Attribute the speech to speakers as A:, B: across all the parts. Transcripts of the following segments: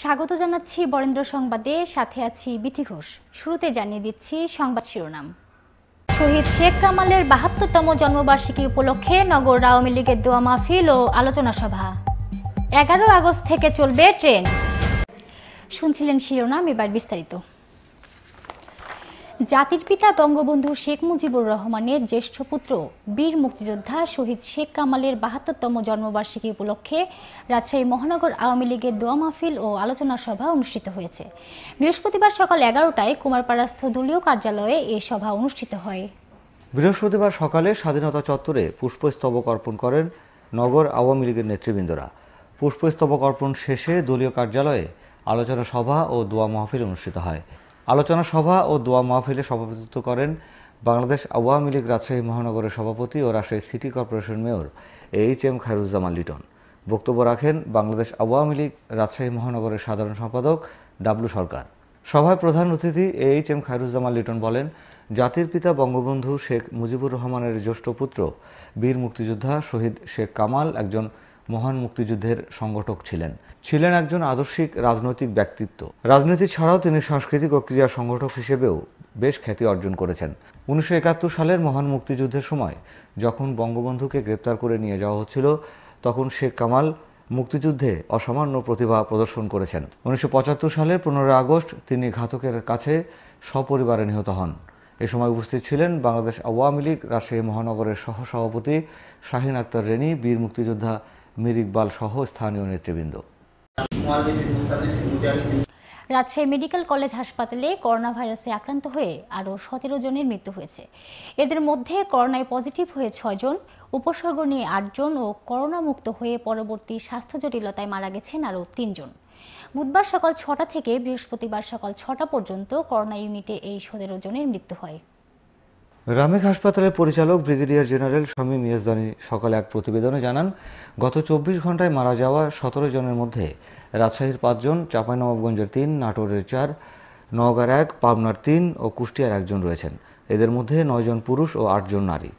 A: স্বাগত জানাচ্ছি বরেন্দ্র সংবাদে সাথে আছি বিথি ঘোষ শুরুতে জানিয়ে দিচ্ছি সংবাদ শিরোনাম শহীদ শেখ কামালের বাহাত্তরতম জন্মবার্ষিকী উপলক্ষে নগর আওয়ামী লীগের দোয়া মাহফিল ও আলোচনা সভা এগারো আগস্ট থেকে চলবে ট্রেন শুনছিলেন শিরোনাম এবার বিস্তারিত জাতির পিতা বঙ্গবন্ধু শেখ মুজিবুর রহমানের জ্যেষ্ঠ পুত্র বীর মুক্তিযোদ্ধা শহীদ শেখ কামালের বাহাত্তরতম জন্মবার্ষিকী উপলক্ষে রাজশাহী মহানগর আওয়ামী লীগের দোয়া মাহফিল ও আলোচনা সভা অনুষ্ঠিত হয়েছে বৃহস্পতিবার সকাল এগারোটায় কুমারপাড়াস্থ দলীয় কার্যালয়ে এ সভা অনুষ্ঠিত হয়
B: বৃহস্পতিবার সকালে স্বাধীনতা চত্বরে পুষ্পস্তবক অর্পণ করেন নগর আওয়ামী লীগের নেতৃবৃন্দরা পুষ্পস্তবক অর্পণ শেষে দলীয় কার্যালয়ে আলোচনা সভা ও দোয়া মাহফিল অনুষ্ঠিত হয় আলোচনা সভা ও দোয়া মাহফিলে সভাপতিত্ব করেন বাংলাদেশ আওয়ামী লীগ রাজশাহী মহানগরের সভাপতি ও Rajshahi city corporation mayor H M Khairuzzaman Liton বক্তব্য রাখেন বাংলাদেশ আওয়ামী লীগ রাজশাহী মহানগরের সাধারণ সম্পাদক ডাব্লু সরকার সভায় প্রধান অতিথি এইচ এম খায়রুজ্জামান লিটন বলেন জাতির পিতা বঙ্গবন্ধু শেখ মুজিবুর রহমানের জ্যেষ্ঠ পুত্র বীর মুক্তিযোদ্ধা শহীদ শেখ কামাল একজন মহান মুক্তিযুদ্ধের সংগঠক ছিলেন ছিলেন একজন আদর্শিক রাজনৈতিক ব্যক্তিত্ব রাজনীতি ছাড়াও তিনি সাংস্কৃতিক ও ক্রীড়া সংগঠক হিসেবেও বেশ খ্যাতি অর্জন করেছেন উনিশশো সালের মহান মুক্তিযুদ্ধের সময় যখন বঙ্গবন্ধুকে গ্রেপ্তার করে নিয়ে যাওয়া হচ্ছিল তখন শেখ কামাল মুক্তিযুদ্ধে অসামান্য প্রতিভা প্রদর্শন করেছেন উনিশশো সালের পনেরোই আগস্ট তিনি ঘাতকের কাছে সপরিবারে নিহত হন এ সময় উপস্থিত ছিলেন বাংলাদেশ আওয়ামী লীগ রাজশাহী মহানগরের সহসভাপতি শাহিন আক্তার রেনি বীর মুক্তিযোদ্ধা মীর ইকবাল সহ স্থানীয় নেতৃবৃন্দ
A: রাজশাহী মেডিকেল কলেজ হাসপাতালে করোনা ভাইরাসে আক্রান্ত হয়ে আরও সতেরো জনের মৃত্যু হয়েছে এদের মধ্যে করোনায় পজিটিভ হয়ে ছয়জন উপসর্গ নিয়ে আটজন ও করোনা মুক্ত হয়ে পরবর্তী স্বাস্থ্য জটিলতায় মারা গেছেন আরও তিনজন বুধবার সকাল ছটা থেকে বৃহস্পতিবার সকাল ছটা পর্যন্ত করোনা ইউনিটে এই সতেরো জনের মৃত্যু হয়
B: রামেক হাসপাতালের পরিচালক ব্রিগেডিয়ার জেনারেল শামীম ইয়াজদানি সকালে এক প্রতিবেদনে জানান গত চব্বিশ ঘন্টায় মারা যাওয়া সতেরো জনের মধ্যে রাজশাহীর পাঁচজন চাঁপাইনবাবগঞ্জের তিন নাটোরের চার নওগাঁর এক পাবনার তিন ও কুষ্টিয়ার একজন রয়েছেন এদের মধ্যে নয়জন পুরুষ ও আটজন নারী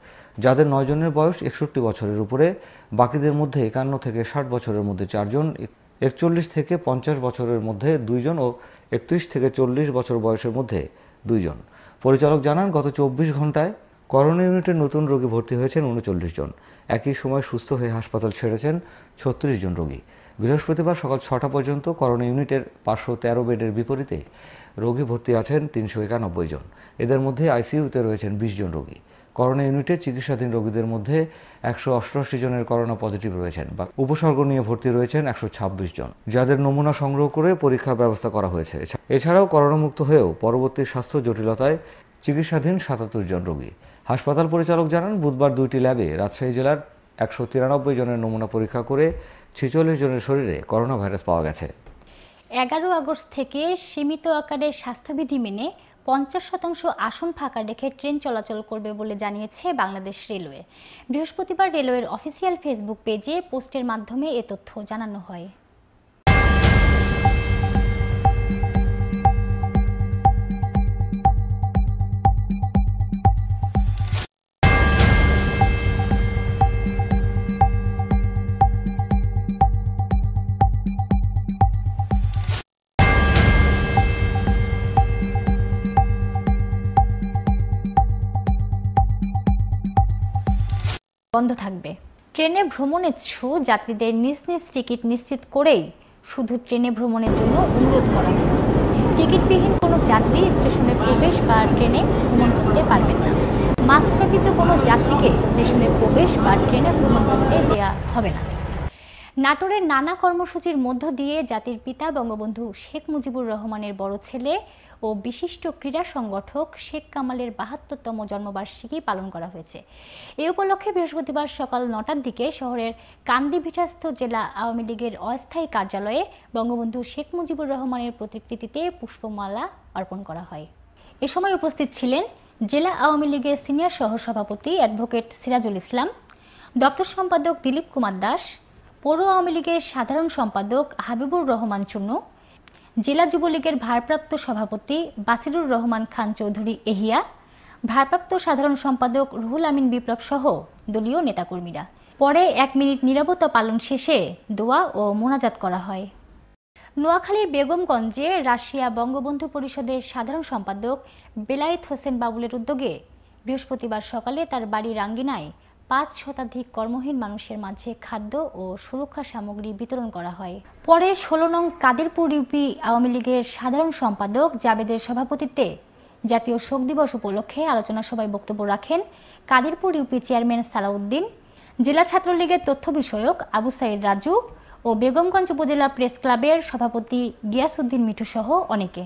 B: যাদের নয়জনের বয়স একষট্টি বছরের উপরে বাকিদের মধ্যে একান্ন থেকে ষাট বছরের মধ্যে চারজন একচল্লিশ থেকে পঞ্চাশ বছরের মধ্যে দুইজন ও একত্রিশ থেকে চল্লিশ বছর বয়সের মধ্যে দুইজন পরিচালক জানান গত চব্বিশ ঘন্টায় করোনা ইউনিটে নতুন রোগী ভর্তি হয়েছেন উনচল্লিশ জন একই সময় সুস্থ হয়ে হাসপাতাল ছেড়েছেন ছত্রিশ জন রোগী বৃহস্পতিবার সকাল ছটা পর্যন্ত করোনা ইউনিটের পাঁচশো তেরো বেডের বিপরীতে রোগী ভর্তি আছেন তিনশো একানব্বই জন এদের মধ্যে আইসিইউতে রয়েছেন বিশ জন রোগী করোনা ইউনিটে চিকিৎসাধীন রোগীদের মধ্যে একশো অষ্টআশি জনের করোনা পজিটিভ রয়েছেন বা উপসর্গ নিয়ে ভর্তি রয়েছেন একশো ছাব্বিশ জন যাদের নমুনা সংগ্রহ করে পরীক্ষার ব্যবস্থা করা হয়েছে এছাড়াও করোনামুক্ত হয়েও পরবর্তী স্বাস্থ্য জটিলতায় চিকিৎসাধীন সাতাত্তর জন রোগী হাসপাতাল পরিচালক জানান বুধবার দুইটি ল্যাবে রাজশাহী জেলার একশো তিরানব্বই জনের নমুনা পরীক্ষা করে ছেচল্লিশ জনের শরীরে করোনা ভাইরাস পাওয়া গেছে
A: এগারো আগস্ট থেকে সীমিত আকারে স্বাস্থ্যবিধি মেনে পঞ্চাশ শতাংশ আসন ফাঁকা রেখে ট্রেন চলাচল করবে বলে জানিয়েছে বাংলাদেশ রেলওয়ে বৃহস্পতিবার রেলওয়ের অফিসিয়াল ফেসবুক পেজে পোস্টের মাধ্যমে এ তথ্য জানানো হয় বন্ধ থাকবে ট্রেনে ছু যাত্রীদের নিজ নিজ টিকিট নিশ্চিত করেই শুধু ট্রেনে ভ্রমণের জন্য অনুরোধ করা টিকিটবিহীন কোনো যাত্রী স্টেশনে প্রবেশ বা ট্রেনে ভ্রমণ করতে পারবেন না মাস্ক ব্যতীত কোনো যাত্রীকে স্টেশনে প্রবেশ বা ট্রেনে ভ্রমণ করতে দেওয়া হবে না নাটোরের নানা কর্মসূচির মধ্য দিয়ে জাতির পিতা বঙ্গবন্ধু শেখ মুজিবুর রহমানের বড় ছেলে ও বিশিষ্ট ক্রীড়া সংগঠক শেখ কামালের বাহাত্তরতম জন্মবার্ষিকী পালন করা হয়েছে এ উপলক্ষে বৃহস্পতিবার সকাল নটার দিকে শহরের কান্দিভিটাস্থ জেলা আওয়ামী লীগের অস্থায়ী কার্যালয়ে বঙ্গবন্ধু শেখ মুজিবুর রহমানের প্রতিকৃতিতে পুষ্পমালা অর্পণ করা হয় এ সময় উপস্থিত ছিলেন জেলা আওয়ামী লীগের সিনিয়র সহসভাপতি অ্যাডভোকেট সিরাজুল ইসলাম দপ্তর সম্পাদক দিলীপ কুমার দাস পৌর আওয়ামী লীগের সাধারণ সম্পাদক হাবিবুর রহমান চুন্নু জেলা যুবলীগের ভারপ্রাপ্ত সভাপতি বাসিরুর রহমান খান চৌধুরী এহিয়া ভারপ্রাপ্ত সাধারণ সম্পাদক রুহুল আমিন বিপ্লব সহ দলীয় নেতাকর্মীরা পরে এক মিনিট নিরাপত্তা পালন শেষে দোয়া ও মোনাজাত করা হয় নোয়াখালীর বেগমগঞ্জে রাশিয়া বঙ্গবন্ধু পরিষদের সাধারণ সম্পাদক বেলায়েত হোসেন বাবুলের উদ্যোগে বৃহস্পতিবার সকালে তার বাড়ির আঙ্গিনায় পাঁচ শতাধিক কর্মহীন মানুষের মাঝে খাদ্য ও সুরক্ষা সামগ্রী বিতরণ করা হয় পরে ষোলো নং কাদেরপুর ইউপি আওয়ামী লীগের সাধারণ সম্পাদক জাবেদের সভাপতিত্বে জাতীয় শোক দিবস উপলক্ষে আলোচনা সভায় বক্তব্য রাখেন কাদেরপুর ইউপি চেয়ারম্যান সালাউদ্দিন জেলা ছাত্রলীগের তথ্য বিষয়ক আবু সাইদ রাজু ও বেগমগঞ্জ উপজেলা প্রেস ক্লাবের সভাপতি গিয়াসউদ্দিন মিঠু সহ অনেকে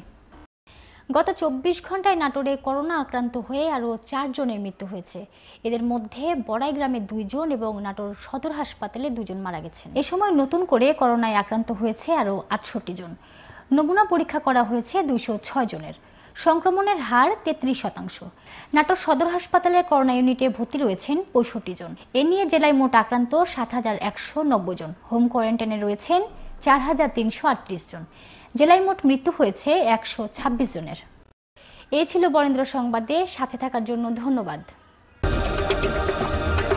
A: গত চব্বিশ ঘন্টায় নাটোরে করোনা আক্রান্ত হয়ে আরও চারজনের মৃত্যু হয়েছে এদের মধ্যে বড়াই গ্রামে দুইজন এবং নাটোর সদর হাসপাতালে দুজন মারা গেছেন এ সময় নতুন করে করোনায় আক্রান্ত হয়েছে আরও আটষট্টি জন নমুনা পরীক্ষা করা হয়েছে দুইশো ছয় জনের সংক্রমণের হার তেত্রিশ শতাংশ নাটোর সদর হাসপাতালের করোনা ইউনিটে ভর্তি রয়েছেন পঁয়ষট্টি জন এ নিয়ে জেলায় মোট আক্রান্ত সাত হাজার একশো নব্বই জন হোম কোয়ারেন্টাইনে রয়েছেন চার হাজার তিনশো আটত্রিশ জন জেলায় মোট মৃত্যু হয়েছে একশো ছাব্বিশ জনের এই ছিল বরেন্দ্র সংবাদে সাথে থাকার জন্য ধন্যবাদ